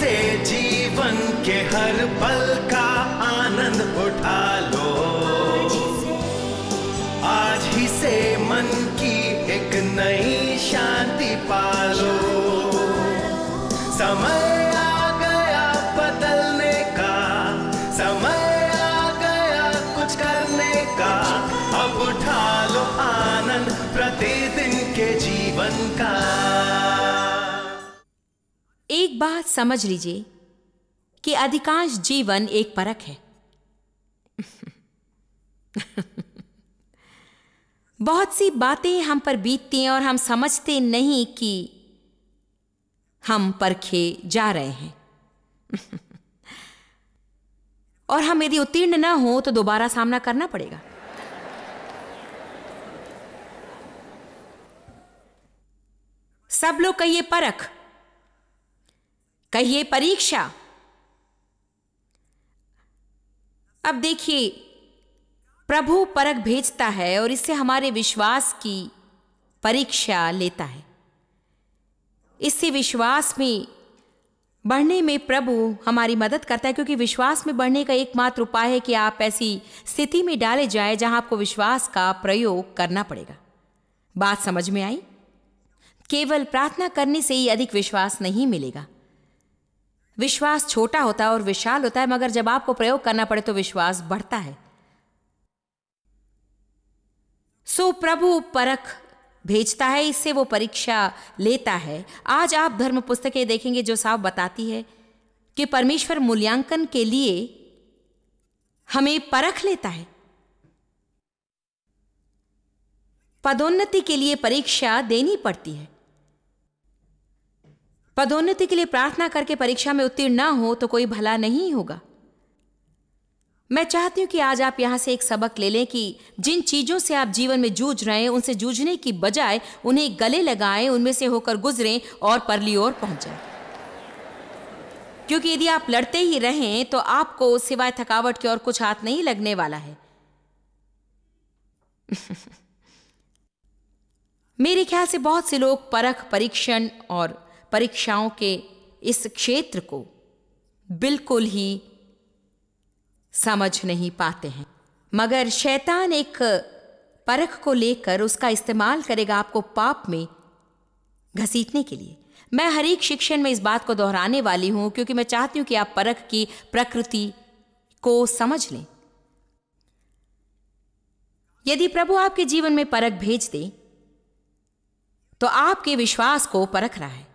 से जीवन के हर पल का आनंद उठा लो आज ही से मन की एक नई शांति पालो समय आ गया बदलने का समय आ गया कुछ करने का अब उठा लो आनंद प्रतिदिन के जीवन का बात समझ लीजिए कि अधिकांश जीवन एक परख है बहुत सी बातें हम पर बीतती हैं और हम समझते नहीं कि हम परखे जा रहे हैं और हम यदि उत्तीर्ण न हो तो दोबारा सामना करना पड़ेगा सब लोग कहिए परख कहिए परीक्षा अब देखिए प्रभु परख भेजता है और इससे हमारे विश्वास की परीक्षा लेता है इससे विश्वास में बढ़ने में प्रभु हमारी मदद करता है क्योंकि विश्वास में बढ़ने का एकमात्र उपाय है कि आप ऐसी स्थिति में डाले जाए जहां आपको विश्वास का प्रयोग करना पड़ेगा बात समझ में आई केवल प्रार्थना करने से ही अधिक विश्वास नहीं मिलेगा विश्वास छोटा होता है और विशाल होता है मगर जब आपको प्रयोग करना पड़े तो विश्वास बढ़ता है सो प्रभु परख भेजता है इससे वो परीक्षा लेता है आज आप धर्म पुस्तकें देखेंगे जो साफ बताती है कि परमेश्वर मूल्यांकन के लिए हमें परख लेता है पदोन्नति के लिए परीक्षा देनी पड़ती है पदोन्नति के लिए प्रार्थना करके परीक्षा में उत्तीर्ण ना हो तो कोई भला नहीं होगा मैं चाहती हूं कि आज आप यहां से एक सबक ले लें कि जिन चीज़ों से आप जीवन में जूझ रहे हैं उनसे जूझने की बजाय उन्हें गले लगाएं उनमें से होकर गुजरें और परली ओर पहुँचें क्योंकि यदि आप लड़ते ही रहें तो आपको सिवाय थकावट के और कुछ हाथ नहीं लगने वाला है मेरे ख्याल से बहुत से लोग परख परीक्षण और परीक्षाओं के इस क्षेत्र को बिल्कुल ही समझ नहीं पाते हैं मगर शैतान एक परख को लेकर उसका इस्तेमाल करेगा आपको पाप में घसीटने के लिए मैं हर एक शिक्षण में इस बात को दोहराने वाली हूं क्योंकि मैं चाहती हूं कि आप परख की प्रकृति को समझ लें यदि प्रभु आपके जीवन में परख भेज दे तो आपके विश्वास को परख रहा है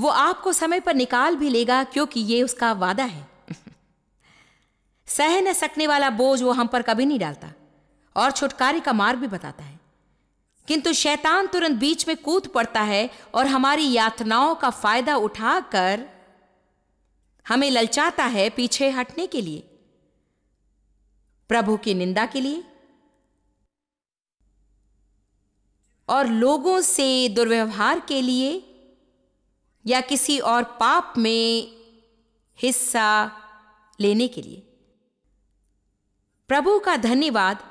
वो आपको समय पर निकाल भी लेगा क्योंकि ये उसका वादा है सह न सकने वाला बोझ वो हम पर कभी नहीं डालता और छुटकारे का मार्ग भी बताता है किंतु शैतान तुरंत बीच में कूद पड़ता है और हमारी यातनाओं का फायदा उठाकर हमें ललचाता है पीछे हटने के लिए प्रभु की निंदा के लिए और लोगों से दुर्व्यवहार के लिए या किसी और पाप में हिस्सा लेने के लिए प्रभु का धन्यवाद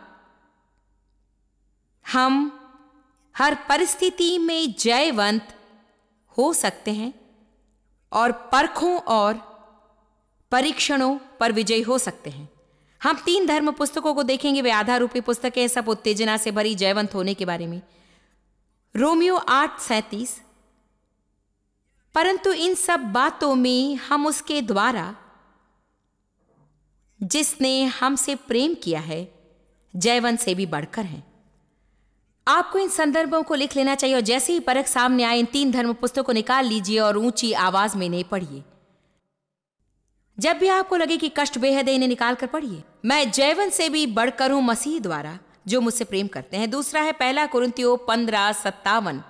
हम हर परिस्थिति में जयवंत हो सकते हैं और परखों और परीक्षणों पर विजयी हो सकते हैं हम तीन धर्म पुस्तकों को देखेंगे वे आधार रूपी पुस्तकें सब उत्तेजना से भरी जयवंत होने के बारे में रोमियो आठ सैंतीस परंतु इन सब बातों में हम उसके द्वारा जिसने हमसे प्रेम किया है जयवन से भी बढ़कर हैं आपको इन संदर्भों को लिख लेना चाहिए और जैसे ही परख सामने आए इन तीन धर्म पुस्तकों को निकाल लीजिए और ऊंची आवाज में इन्हें पढ़िए जब भी आपको लगे कि कष्ट बेहद है इन्हें निकाल कर पढ़िए मैं जयवन से भी बढ़कर हूं मसीह द्वारा जो मुझसे प्रेम करते हैं दूसरा है पहला कुरुतियों पंद्रह सत्तावन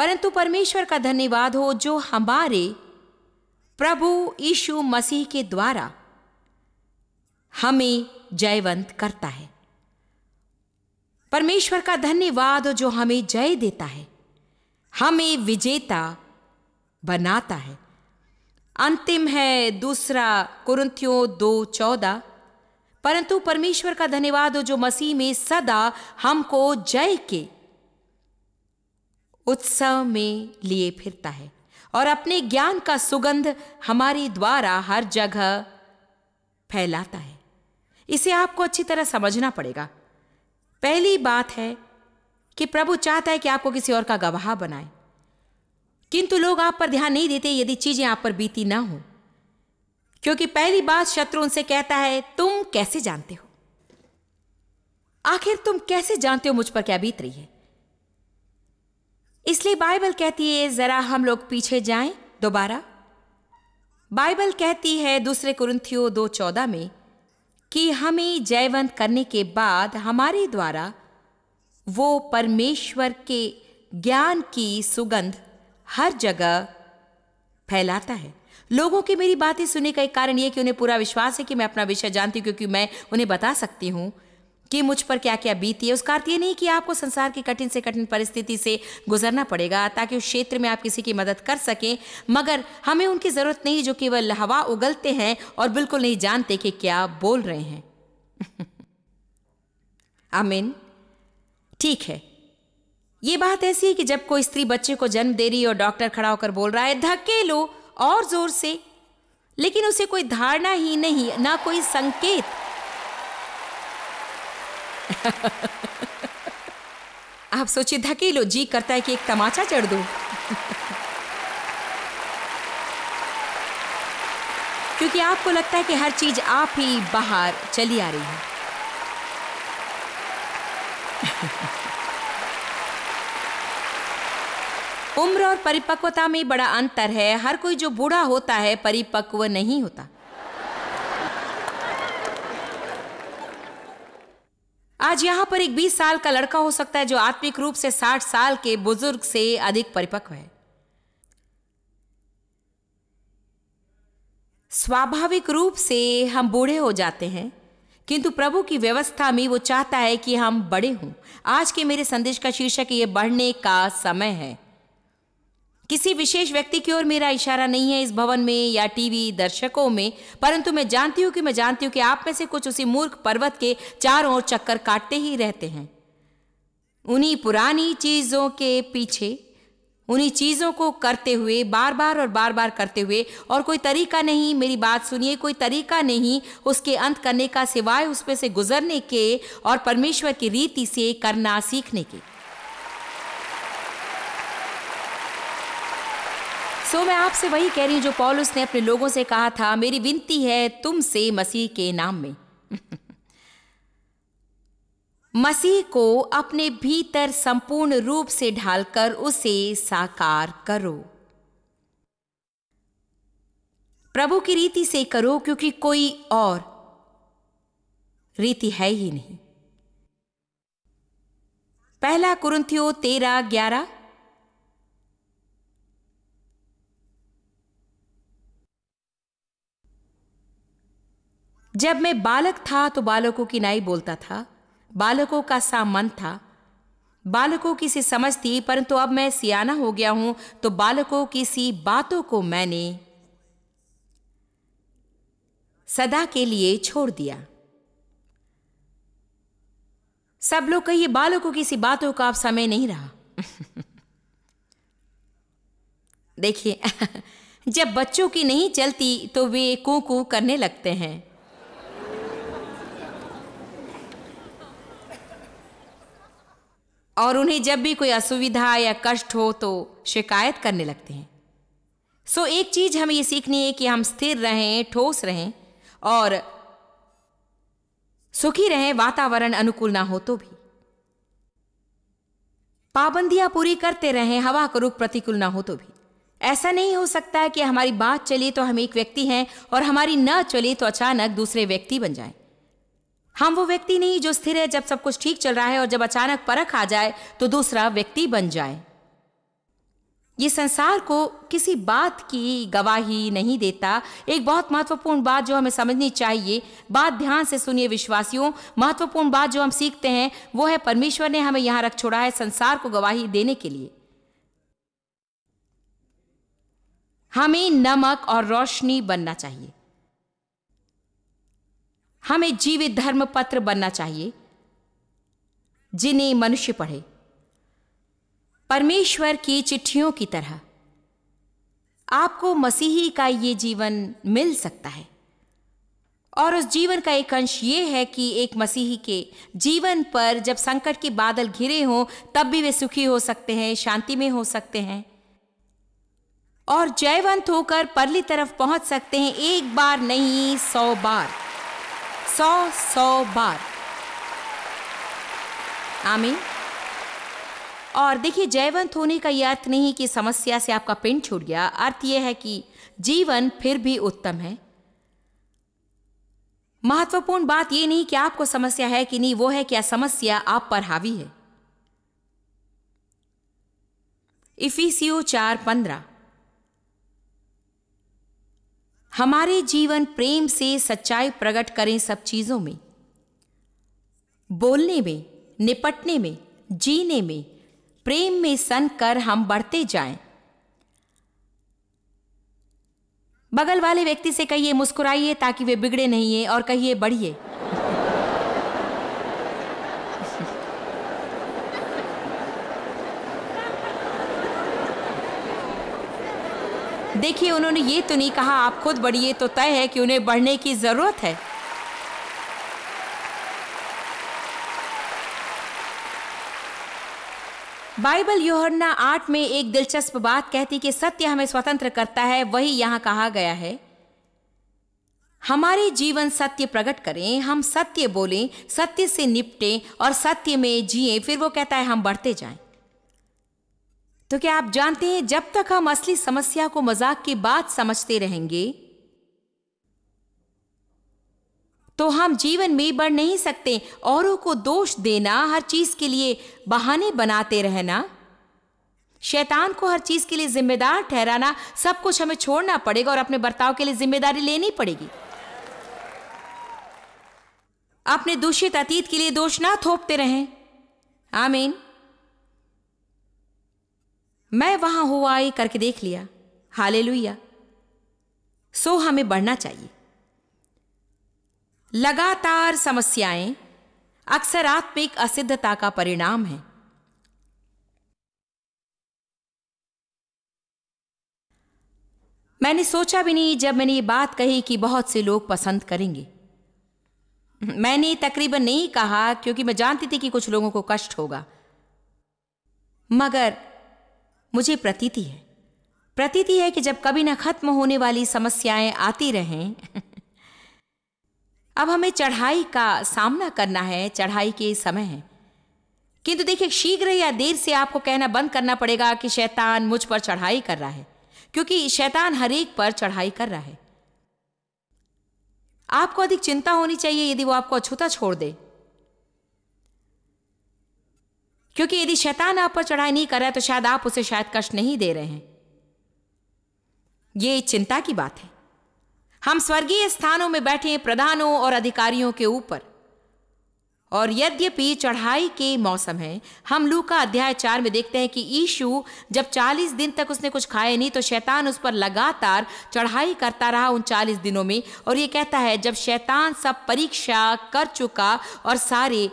परंतु परमेश्वर का धन्यवाद हो जो हमारे प्रभु यीशु मसीह के द्वारा हमें जयवंत करता है परमेश्वर का धन्यवाद जो हमें जय देता है हमें विजेता बनाता है अंतिम है दूसरा कुरंतियों दो चौदह परंतु परमेश्वर का धन्यवाद जो मसीह में सदा हमको जय के उत्सव में लिए फिरता है और अपने ज्ञान का सुगंध हमारे द्वारा हर जगह फैलाता है इसे आपको अच्छी तरह समझना पड़ेगा पहली बात है कि प्रभु चाहता है कि आपको किसी और का गवाह बनाए किंतु लोग आप पर ध्यान नहीं देते यदि चीजें आप पर बीती ना हो क्योंकि पहली बात शत्रु उनसे कहता है तुम कैसे जानते हो आखिर तुम कैसे जानते हो मुझ पर क्या बीत रही है इसलिए बाइबल कहती है ज़रा हम लोग पीछे जाएं दोबारा बाइबल कहती है दूसरे कुरुंथियो दो चौदह में कि हमें जयवंत करने के बाद हमारे द्वारा वो परमेश्वर के ज्ञान की सुगंध हर जगह फैलाता है लोगों की मेरी बातें सुनने का एक कारण यह कि उन्हें पूरा विश्वास है कि मैं अपना विषय जानती हूँ क्योंकि मैं उन्हें बता सकती हूँ कि मुझ पर क्या क्या बीती है उसका अर्थ ये नहीं कि आपको संसार की कठिन से कठिन परिस्थिति से गुजरना पड़ेगा ताकि उस क्षेत्र में आप किसी की मदद कर सकें मगर हमें उनकी ज़रूरत नहीं जो केवल हवा उगलते हैं और बिल्कुल नहीं जानते कि क्या बोल रहे हैं आमीन ठीक है ये बात ऐसी है कि जब कोई स्त्री बच्चे को जन्म दे रही है और डॉक्टर खड़ा होकर बोल रहा है धक्के लो और जोर से लेकिन उसे कोई धारणा ही नहीं ना कोई संकेत आप सोचिए धकेलो जी करता है कि एक तमाचा चढ़ दो क्योंकि आपको लगता है कि हर चीज आप ही बाहर चली आ रही है उम्र और परिपक्वता में बड़ा अंतर है हर कोई जो बूढ़ा होता है परिपक्व नहीं होता आज यहाँ पर एक 20 साल का लड़का हो सकता है जो आत्मिक रूप से 60 साल के बुजुर्ग से अधिक परिपक्व है स्वाभाविक रूप से हम बूढ़े हो जाते हैं किंतु प्रभु की व्यवस्था में वो चाहता है कि हम बड़े हों आज के मेरे संदेश का शीर्षक ये बढ़ने का समय है किसी विशेष व्यक्ति की ओर मेरा इशारा नहीं है इस भवन में या टीवी दर्शकों में परंतु मैं जानती हूँ कि मैं जानती हूँ कि आप में से कुछ उसी मूर्ख पर्वत के चारों ओर चक्कर काटते ही रहते हैं उन्हीं पुरानी चीज़ों के पीछे उन्हीं चीज़ों को करते हुए बार बार और बार बार करते हुए और कोई तरीका नहीं मेरी बात सुनिए कोई तरीका नहीं उसके अंत करने का सिवाय उसमें से गुजरने के और परमेश्वर की रीति से करना सीखने के सो so, मैं आपसे वही कह रही हूँ जो पॉलुस ने अपने लोगों से कहा था मेरी विनती है तुमसे मसीह के नाम में मसीह को अपने भीतर संपूर्ण रूप से ढालकर उसे साकार करो प्रभु की रीति से करो क्योंकि कोई और रीति है ही नहीं पहला कुरुंथियो तेरा ग्यारह जब मैं बालक था तो बालकों की नाई बोलता था बालकों का सा मन था बालकों की सी समझ थी परंतु अब मैं सियाना हो गया हूं तो बालकों की सी बातों को मैंने सदा के लिए छोड़ दिया सब लोग कहिए बालकों की सी बातों का अब समय नहीं रहा देखिए जब बच्चों की नहीं चलती तो वे कू कू करने लगते हैं और उन्हें जब भी कोई असुविधा या कष्ट हो तो शिकायत करने लगते हैं सो एक चीज हमें ये सीखनी है कि हम स्थिर रहें ठोस रहें और सुखी रहें वातावरण अनुकूल ना हो तो भी पाबंदियां पूरी करते रहें हवा का रुख प्रतिकूल ना हो तो भी ऐसा नहीं हो सकता कि हमारी बात चले तो हम एक व्यक्ति हैं और हमारी न चले तो अचानक दूसरे व्यक्ति बन जाएं। हम वो व्यक्ति नहीं जो स्थिर है जब सब कुछ ठीक चल रहा है और जब अचानक परख आ जाए तो दूसरा व्यक्ति बन जाए ये संसार को किसी बात की गवाही नहीं देता एक बहुत महत्वपूर्ण बात जो हमें समझनी चाहिए बात ध्यान से सुनिए विश्वासियों महत्वपूर्ण बात जो हम सीखते हैं वो है परमेश्वर ने हमें यहां रख छोड़ा है संसार को गवाही देने के लिए हमें नमक और रोशनी बनना चाहिए हमें जीवित धर्म पत्र बनना चाहिए जिन्हें मनुष्य पढ़े परमेश्वर की चिट्ठियों की तरह आपको मसीही का ये जीवन मिल सकता है और उस जीवन का एक अंश ये है कि एक मसीही के जीवन पर जब संकट के बादल घिरे हों तब भी वे सुखी हो सकते हैं शांति में हो सकते हैं और जयवंत होकर परली तरफ पहुंच सकते हैं एक बार नहीं सौ बार सौ सौ बार आमीन और देखिए जयवंत होने का यह अर्थ नहीं कि समस्या से आपका पिंड छूट गया अर्थ यह है कि जीवन फिर भी उत्तम है महत्वपूर्ण बात यह नहीं कि आपको समस्या है कि नहीं वो है क्या समस्या आप पर हावी है इफीसीओ चार पंद्रह हमारे जीवन प्रेम से सच्चाई प्रकट करें सब चीज़ों में बोलने में निपटने में जीने में प्रेम में सन कर हम बढ़ते जाएं। बगल वाले व्यक्ति से कहिए मुस्कुराइए ताकि वे बिगड़े नहीं है और कहिए बढ़िए देखिए उन्होंने ये तो नहीं कहा आप खुद बढ़िए तो तय है कि उन्हें बढ़ने की ज़रूरत है बाइबल योहरना आठ में एक दिलचस्प बात कहती कि सत्य हमें स्वतंत्र करता है वही यहां कहा गया है हमारे जीवन सत्य प्रकट करें हम सत्य बोलें सत्य से निपटें और सत्य में जिए फिर वो कहता है हम बढ़ते जाएं तो क्या आप जानते हैं जब तक हम असली समस्या को मजाक की बात समझते रहेंगे तो हम जीवन में बढ़ नहीं सकते औरों को दोष देना हर चीज के लिए बहाने बनाते रहना शैतान को हर चीज के लिए जिम्मेदार ठहराना सब कुछ हमें छोड़ना पड़ेगा और अपने बर्ताव के लिए जिम्मेदारी लेनी पड़ेगी अपने दूषित अतीत के लिए दोष ना थोपते रहें आमीन मैं वहां हो आई करके देख लिया हाले सो हमें बढ़ना चाहिए लगातार समस्याएं अक्सर आत्मिक असिद्धता का परिणाम है मैंने सोचा भी नहीं जब मैंने ये बात कही कि बहुत से लोग पसंद करेंगे मैंने तकरीबन नहीं कहा क्योंकि मैं जानती थी कि कुछ लोगों को कष्ट होगा मगर मुझे प्रतीति है प्रतीति है कि जब कभी ना खत्म होने वाली समस्याएं आती रहें अब हमें चढ़ाई का सामना करना है चढ़ाई के समय है किंतु देखिए शीघ्र या देर से आपको कहना बंद करना पड़ेगा कि शैतान मुझ पर चढ़ाई कर रहा है क्योंकि शैतान हरेक पर चढ़ाई कर रहा है आपको अधिक चिंता होनी चाहिए यदि वो आपको अछूता छोड़ दे क्योंकि यदि शैतान आप पर चढ़ाई नहीं कर रहा तो शायद आप उसे शायद कष्ट नहीं दे रहे हैं ये चिंता की बात है हम स्वर्गीय स्थानों में बैठे प्रधानों और अधिकारियों के ऊपर और यद्यपि चढ़ाई के मौसम है हम लू का अध्याय चार में देखते हैं कि ईशु जब चालीस दिन तक उसने कुछ खाया नहीं तो शैतान उस पर लगातार चढ़ाई करता रहा उन चालीस दिनों में और ये कहता है जब शैतान सब परीक्षा कर चुका और सारे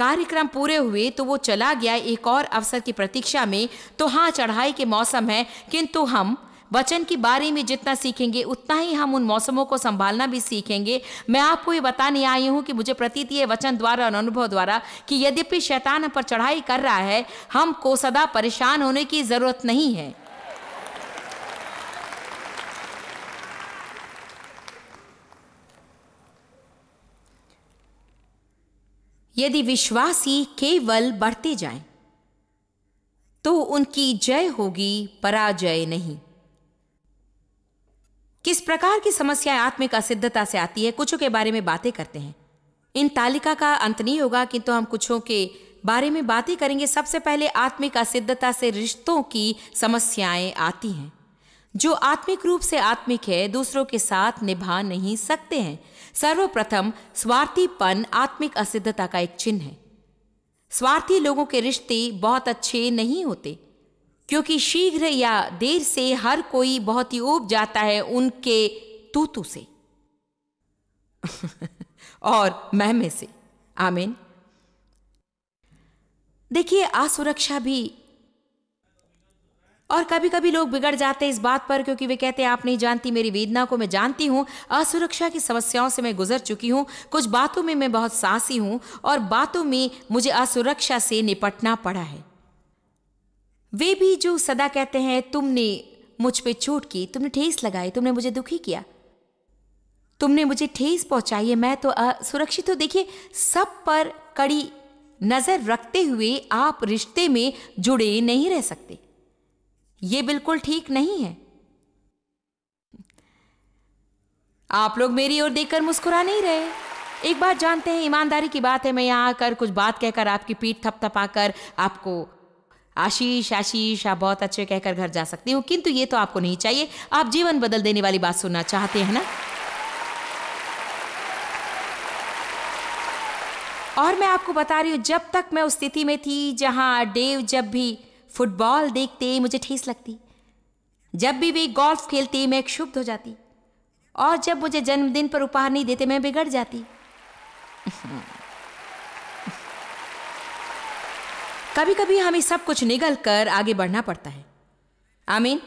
कार्यक्रम पूरे हुए तो वो चला गया एक और अवसर की प्रतीक्षा में तो हाँ चढ़ाई के मौसम है किंतु हम वचन के बारे में जितना सीखेंगे उतना ही हम उन मौसमों को संभालना भी सीखेंगे मैं आपको ये बताने आई हूँ कि मुझे प्रतीत ये वचन द्वारा और अनुभव द्वारा कि यद्यपि शैतान पर चढ़ाई कर रहा है हमको सदा परेशान होने की ज़रूरत नहीं है यदि विश्वासी केवल बढ़ते जाएं, तो उनकी जय होगी पराजय नहीं किस प्रकार की समस्याएं आत्मिक असिद्धता से आती है कुछों के बारे में बातें करते हैं इन तालिका का अंत नहीं होगा किंतु तो हम कुछों के बारे में बातें करेंगे सबसे पहले आत्मिक असिद्धता से रिश्तों की समस्याएं आती हैं जो आत्मिक रूप से आत्मिक है दूसरों के साथ निभा नहीं सकते हैं सर्वप्रथम स्वार्थीपन आत्मिक असिद्धता का एक चिन्ह है स्वार्थी लोगों के रिश्ते बहुत अच्छे नहीं होते क्योंकि शीघ्र या देर से हर कोई बहुत ही उब जाता है उनके तूतू से और महमे से आमीन देखिए असुरक्षा भी और कभी कभी लोग बिगड़ जाते हैं इस बात पर क्योंकि वे कहते हैं आप नहीं जानती मेरी वेदना को मैं जानती हूँ असुरक्षा की समस्याओं से मैं गुजर चुकी हूँ कुछ बातों में मैं बहुत सासी हूँ और बातों में मुझे असुरक्षा से निपटना पड़ा है वे भी जो सदा कहते हैं तुमने मुझ पे चोट की तुमने ठेस लगाई तुमने मुझे दुखी किया तुमने मुझे ठेस पहुंचाई है मैं तो असुरक्षित हूँ देखिए सब पर कड़ी नज़र रखते हुए आप रिश्ते में जुड़े नहीं रह सकते ये बिल्कुल ठीक नहीं है आप लोग मेरी ओर देखकर मुस्कुरा नहीं रहे एक बात जानते हैं ईमानदारी की बात है मैं यहां आकर कुछ बात कहकर आपकी पीठ थपथपाकर आपको आशीष आशीष आप बहुत अच्छे कहकर घर जा सकती हूं किंतु ये तो आपको नहीं चाहिए आप जीवन बदल देने वाली बात सुनना चाहते हैं ना और मैं आपको बता रही हूं जब तक मैं उस स्थिति में थी जहां डेव जब भी फुटबॉल देखते मुझे ठेस लगती जब भी वे गोल्फ खेलते मैं क्षुब्ध हो जाती और जब मुझे जन्मदिन पर उपहार नहीं देते मैं बिगड़ जाती कभी कभी हमें सब कुछ निगल कर आगे बढ़ना पड़ता है आई मीन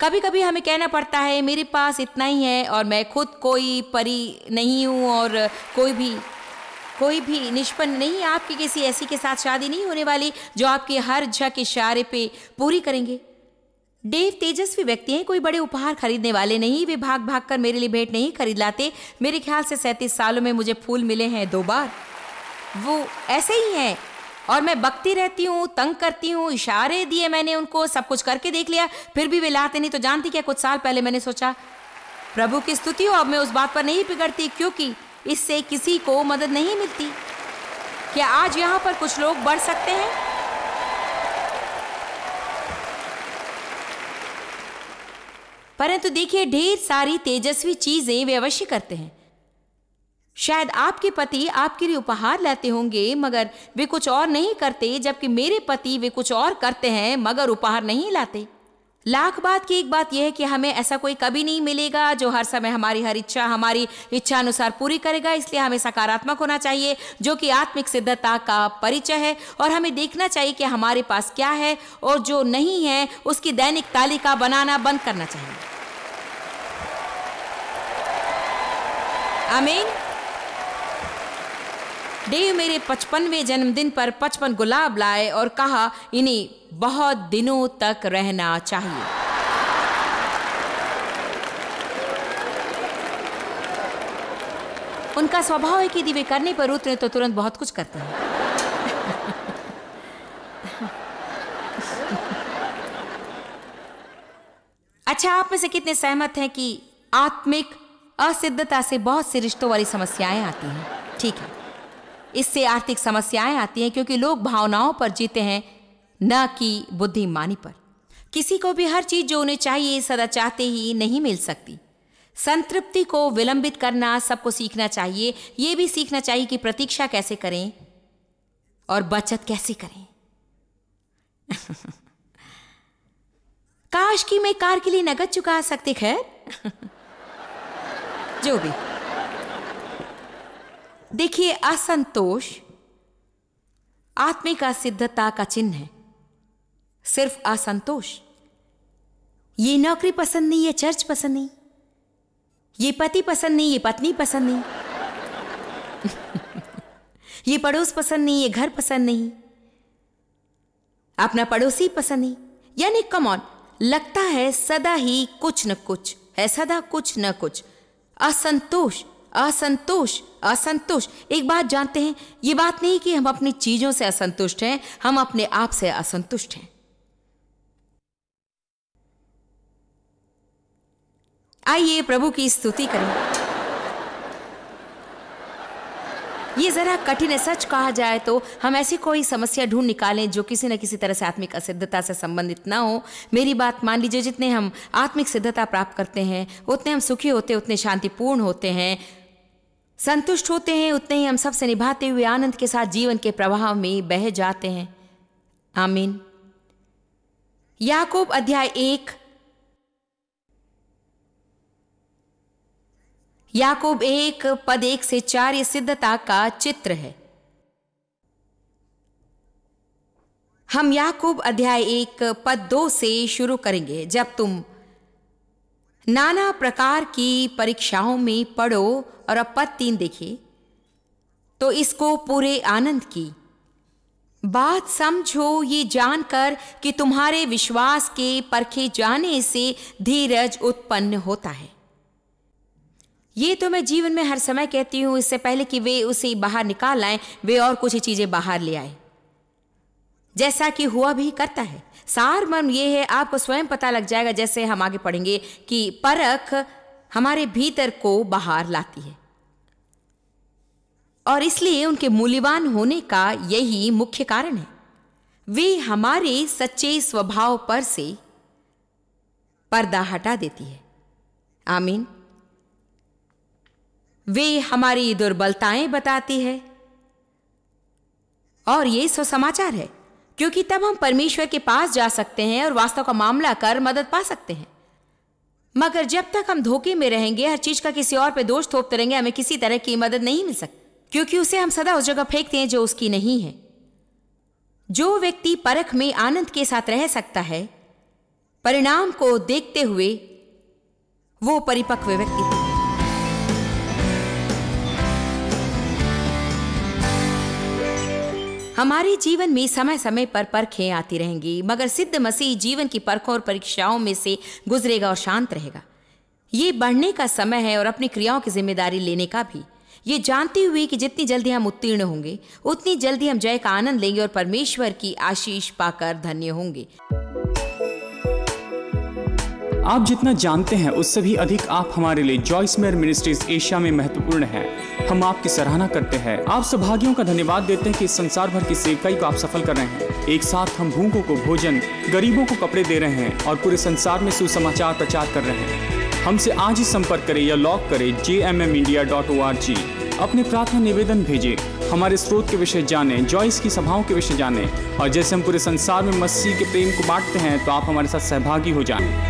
कभी कभी हमें कहना पड़ता है मेरे पास इतना ही है और मैं खुद कोई परी नहीं हूं और कोई भी कोई भी निष्पन्न नहीं आपकी किसी ऐसी के साथ शादी नहीं होने वाली जो आपके हर झक इशारे पे पूरी करेंगे देव तेजस्वी व्यक्ति हैं कोई बड़े उपहार खरीदने वाले नहीं वे भाग भाग कर मेरे लिए भेंट नहीं खरीद लाते मेरे ख्याल से सैंतीस सालों में मुझे फूल मिले हैं दो बार वो ऐसे ही हैं और मैं बकती रहती हूँ तंग करती हूँ इशारे दिए मैंने उनको सब कुछ करके देख लिया फिर भी वे लाते नहीं तो जानती क्या कुछ साल पहले मैंने सोचा प्रभु की स्तुति हो अब मैं उस बात पर नहीं बिगड़ती क्योंकि इससे किसी को मदद नहीं मिलती क्या आज यहाँ पर कुछ लोग बढ़ सकते हैं परंतु देखिए ढेर सारी तेजस्वी चीजें वे अवश्य करते हैं शायद आपके पति आपके लिए उपहार लाते होंगे मगर वे कुछ और नहीं करते जबकि मेरे पति वे कुछ और करते हैं मगर उपहार नहीं लाते लाख बात की एक बात यह है कि हमें ऐसा कोई कभी नहीं मिलेगा जो हर समय हमारी हर इच्छा हमारी इच्छा अनुसार पूरी करेगा इसलिए हमें सकारात्मक होना चाहिए जो कि आत्मिक सिद्धता का परिचय है और हमें देखना चाहिए कि हमारे पास क्या है और जो नहीं है उसकी दैनिक तालिका बनाना बंद करना चाहिए आमीन देव मेरे पचपनवे जन्मदिन पर पचपन गुलाब लाए और कहा इन्हें बहुत दिनों तक रहना चाहिए उनका स्वभाव है कि दिवे करने पर उतरे तो तुरंत बहुत कुछ करते हैं अच्छा आप में से कितने सहमत हैं कि आत्मिक असिद्धता से बहुत सी रिश्तों वाली समस्याएं आती हैं ठीक है इससे आर्थिक समस्याएं आती हैं क्योंकि लोग भावनाओं पर जीते हैं न कि बुद्धिमानी पर किसी को भी हर चीज जो उन्हें चाहिए सदा चाहते ही नहीं मिल सकती संतृप्ति को विलंबित करना सबको सीखना चाहिए ये भी सीखना चाहिए कि प्रतीक्षा कैसे करें और बचत कैसे करें काश कि मैं कार के लिए नगद चुका सकती खैर जो भी देखिए असंतोष आत्मिक असिद्धता का चिन्ह है सिर्फ असंतोष ये नौकरी पसंद नहीं ये चर्च पसंद नहीं ये पति पसंद नहीं ये पत्नी पसंद नहीं ये पड़ोस पसंद नहीं ये घर पसंद नहीं अपना पड़ोसी पसंद नहीं यानी कमॉन लगता है सदा ही कुछ न कुछ है सदा कुछ न कुछ असंतोष असंतोष असंतोष एक बात जानते हैं ये बात नहीं कि हम अपनी चीजों से असंतुष्ट हैं हम अपने आप से असंतुष्ट हैं आइए प्रभु की स्तुति करें ये जरा कठिन है सच कहा जाए तो हम ऐसी कोई समस्या ढूंढ निकालें जो किसी न किसी तरह से आत्मिक असिद्धता से संबंधित ना हो मेरी बात मान लीजिए जितने हम आत्मिक सिद्धता प्राप्त करते हैं उतने हम सुखी होते उतने शांतिपूर्ण होते हैं संतुष्ट होते हैं उतने ही हम सब से निभाते हुए आनंद के साथ जीवन के प्रवाह में बह जाते हैं आमीन याकूब अध्याय एक याकूब एक पद एक से चार ये सिद्धता का चित्र है हम याकूब अध्याय एक पद दो से शुरू करेंगे जब तुम नाना प्रकार की परीक्षाओं में पढ़ो और अब पद तीन देखिए तो इसको पूरे आनंद की बात समझो ये जानकर कि तुम्हारे विश्वास के परखे जाने से धीरज उत्पन्न होता है ये तो मैं जीवन में हर समय कहती हूँ इससे पहले कि वे उसे बाहर निकाल आए वे और कुछ चीज़ें बाहर ले आए जैसा कि हुआ भी करता है सार मर्म ये है आपको स्वयं पता लग जाएगा जैसे हम आगे पढ़ेंगे कि परख हमारे भीतर को बाहर लाती है और इसलिए उनके मूल्यवान होने का यही मुख्य कारण है वे हमारे सच्चे स्वभाव पर से पर्दा हटा देती है आमीन वे हमारी दुर्बलताएं बताती है और ये सुसमाचार है क्योंकि तब हम परमेश्वर के पास जा सकते हैं और वास्तव का मामला कर मदद पा सकते हैं मगर जब तक हम धोखे में रहेंगे हर चीज का किसी और पे दोष थोपते रहेंगे हमें किसी तरह की मदद नहीं मिल सकती क्योंकि उसे हम सदा उस जगह फेंकते हैं जो उसकी नहीं है जो व्यक्ति परख में आनंद के साथ रह सकता है परिणाम को देखते हुए वो परिपक्व व्यक्ति है हमारे जीवन में समय समय पर परखें आती रहेंगी मगर सिद्ध मसीह जीवन की परखों और परीक्षाओं में से गुजरेगा और शांत रहेगा ये बढ़ने का समय है और अपनी क्रियाओं की जिम्मेदारी लेने का भी ये जानते हुए कि जितनी जल्दी हम उत्तीर्ण होंगे उतनी जल्दी हम जय का आनंद लेंगे और परमेश्वर की आशीष पाकर धन्य होंगे आप जितना जानते हैं उससे भी अधिक आप हमारे लिए जॉइस मेयर मिनिस्ट्रीज एशिया में महत्वपूर्ण हैं हम आपकी सराहना करते हैं आप सौभाग्यों का धन्यवाद देते हैं कि इस संसार भर की सेवकाई को आप सफल कर रहे हैं एक साथ हम भूखों को भोजन गरीबों को कपड़े दे रहे हैं और पूरे संसार में सुसमाचार प्रचार कर रहे हैं हमसे आज ही संपर्क करें या लॉग करें J M M India dot O R G अपने प्रार्थना निवेदन भेजें हमारे स्रोत के विषय जानें जॉइस की सभाओं के विषय जानें और जैसे हम पूरे संसार में मसीह के प्रेम को बांटते हैं तो आप हमारे साथ सहभागी हो जाएं।